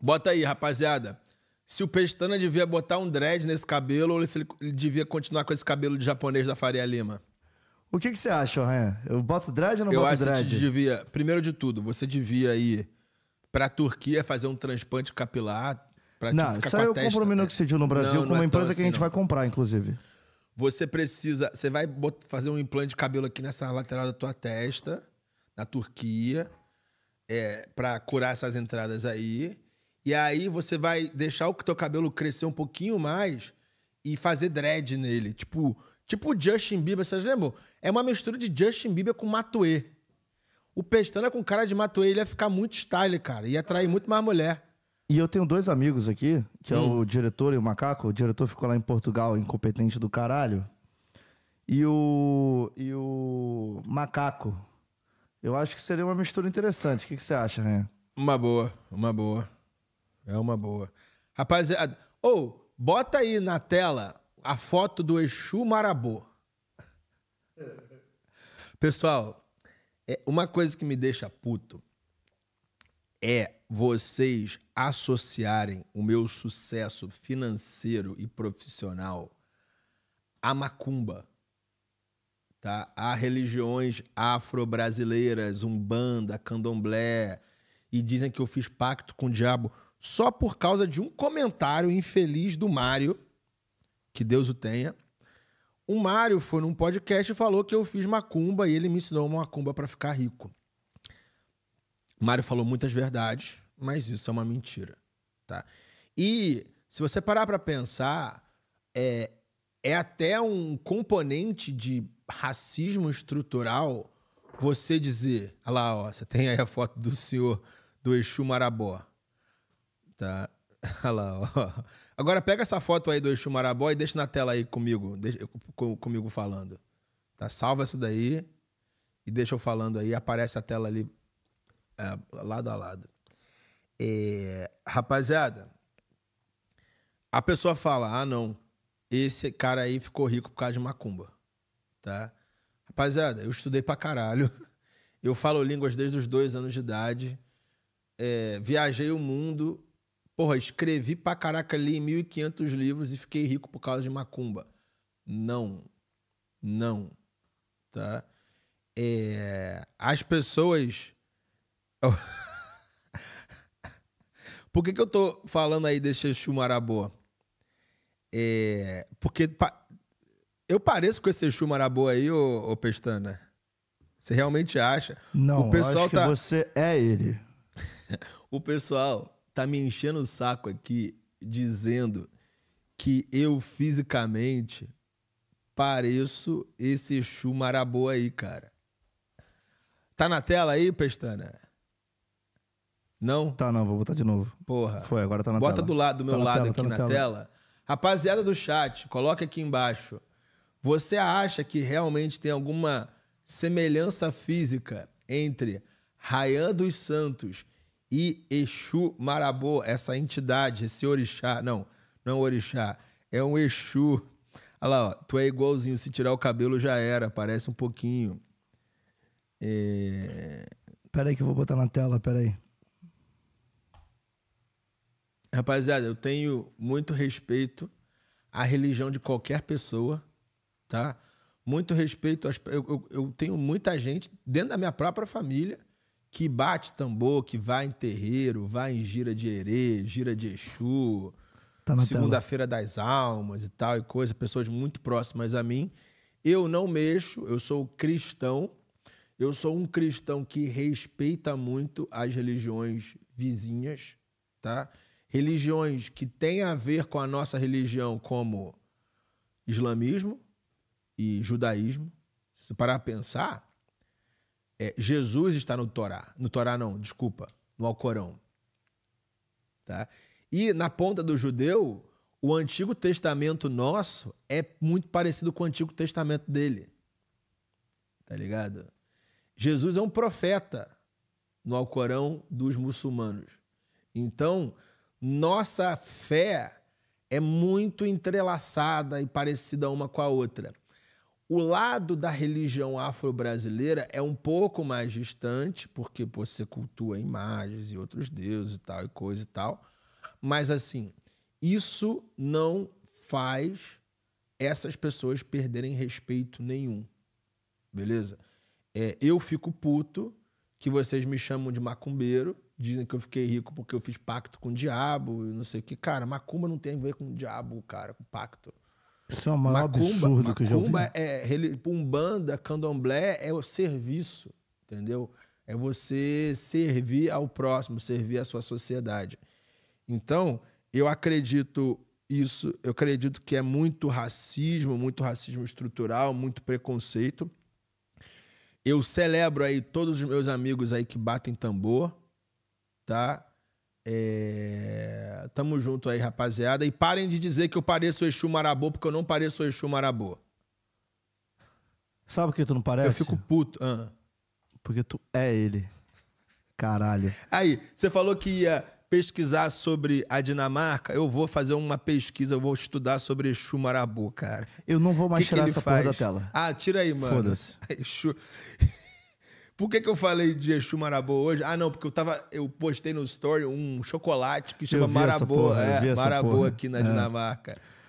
Bota aí, rapaziada. Se o Pestana devia botar um dread nesse cabelo ou se ele devia continuar com esse cabelo de japonês da Faria Lima? O que, que você acha, Ryan? Eu boto dread ou não Eu boto dread? Eu acho que devia... Primeiro de tudo, você devia ir pra Turquia fazer um transplante capilar pra tipo, não, ficar com a testa. Não, isso aí eu compro o né? minoxidil no Brasil não, com uma é empresa assim, que a assim, gente não. vai comprar, inclusive. Você precisa... Você vai fazer um implante de cabelo aqui nessa lateral da tua testa, na Turquia, é, pra curar essas entradas aí e aí você vai deixar o teu cabelo crescer um pouquinho mais e fazer dread nele. Tipo, tipo Justin Bieber, vocês lembram? É uma mistura de Justin Bieber com Matuê. O Pestana com cara de Matuê, ele ia ficar muito style, cara. Ia atrair muito mais mulher. E eu tenho dois amigos aqui, que hum. é o hum. diretor e o macaco. O diretor ficou lá em Portugal, incompetente do caralho. E o. E o. Macaco. Eu acho que seria uma mistura interessante. O que, que você acha, Ren? Uma boa, uma boa. É uma boa. Rapaziada, ou oh, bota aí na tela a foto do Exu Marabô. Pessoal, é, uma coisa que me deixa puto é vocês associarem o meu sucesso financeiro e profissional à macumba, tá? A religiões afro-brasileiras, umbanda, candomblé, e dizem que eu fiz pacto com o diabo só por causa de um comentário infeliz do Mário, que Deus o tenha. O Mário foi num podcast e falou que eu fiz macumba e ele me ensinou uma macumba para ficar rico. O Mário falou muitas verdades, mas isso é uma mentira, tá? E se você parar para pensar, é, é até um componente de racismo estrutural você dizer, olha lá, ó, você tem aí a foto do senhor do Exu Marabó. Tá. Olha lá, ó. Agora pega essa foto aí do Exu Marabó e deixa na tela aí comigo, deixa, comigo falando. Tá? Salva isso daí e deixa eu falando aí. Aparece a tela ali é, lado a lado. É, rapaziada, a pessoa fala: ah, não, esse cara aí ficou rico por causa de macumba. Tá? Rapaziada, eu estudei pra caralho. Eu falo línguas desde os dois anos de idade. É, viajei o mundo porra, escrevi pra caraca, li 1.500 livros e fiquei rico por causa de macumba. Não. Não. Tá? É... As pessoas. por que, que eu tô falando aí desse Exu Marabô? É... Porque. Pa... Eu pareço com esse Exu Marabô aí, ô, ô Pestana? Você realmente acha? Não, o pessoal acho que tá... você é ele. o pessoal tá me enchendo o saco aqui dizendo que eu fisicamente pareço esse Exu Marabô aí, cara. Tá na tela aí, Pestana? Não? Tá não, vou botar de novo. Porra. Foi, agora tá na Bota tela. Bota do lado do tá meu tá lado tela, aqui tá na, tela. tela. Rapaziada do chat, coloca aqui embaixo. Você acha que realmente tem alguma semelhança física entre Rayan dos Santos e Exu Marabô, essa entidade, esse orixá. Não, não é orixá, é um Exu. Olha lá, ó, tu é igualzinho, se tirar o cabelo já era, parece um pouquinho. É... Peraí que eu vou botar na tela, peraí. Rapaziada, eu tenho muito respeito à religião de qualquer pessoa, tá? Muito respeito às... eu, eu, eu tenho muita gente dentro da minha própria família que bate tambor, que vai em terreiro, vai em gira de herê, gira de Exu, tá segunda-feira das almas e tal e coisa, pessoas muito próximas a mim. Eu não mexo, eu sou cristão, eu sou um cristão que respeita muito as religiões vizinhas, tá? Religiões que têm a ver com a nossa religião, como islamismo e judaísmo. Se parar a pensar, é, Jesus está no Torá. No Torá, não, desculpa, no Alcorão. Tá? E na ponta do judeu, o Antigo Testamento nosso é muito parecido com o Antigo Testamento dele. Tá ligado? Jesus é um profeta no Alcorão dos muçulmanos. Então, nossa fé é muito entrelaçada e parecida uma com a outra. O lado da religião afro-brasileira é um pouco mais distante, porque você cultua imagens e outros deuses e tal, e coisa e tal. Mas, assim, isso não faz essas pessoas perderem respeito nenhum. Beleza? É, eu fico puto que vocês me chamam de macumbeiro, dizem que eu fiquei rico porque eu fiz pacto com o diabo, não sei o que. Cara, macumba não tem a ver com o diabo, cara, com pacto. Isso é o maior macumba, absurdo que eu já ouvi. Macumba é... Umbanda, candomblé é o serviço, entendeu? É você servir ao próximo, servir à sua sociedade. Então, eu acredito isso, eu acredito que é muito racismo, muito racismo estrutural, muito preconceito. Eu celebro aí todos os meus amigos aí que batem tambor, tá? É... Tamo junto aí, rapaziada. E parem de dizer que eu pareço o Exu Marabô, porque eu não pareço o Exu Marabô. Sabe por que tu não parece? Eu fico puto. Porque tu é ele. Caralho. Aí, você falou que ia pesquisar sobre a Dinamarca. Eu vou fazer uma pesquisa, eu vou estudar sobre Exu Marabô, cara. Eu não vou mais que tirar que essa faz? porra da tela. Ah, tira aí, mano. Foda-se. Exu... Por que, que eu falei de Exu Marabô hoje? Ah, não, porque eu tava. Eu postei no story um chocolate que chama Marabô. Porra, é, Marabô aqui na é. Dinamarca.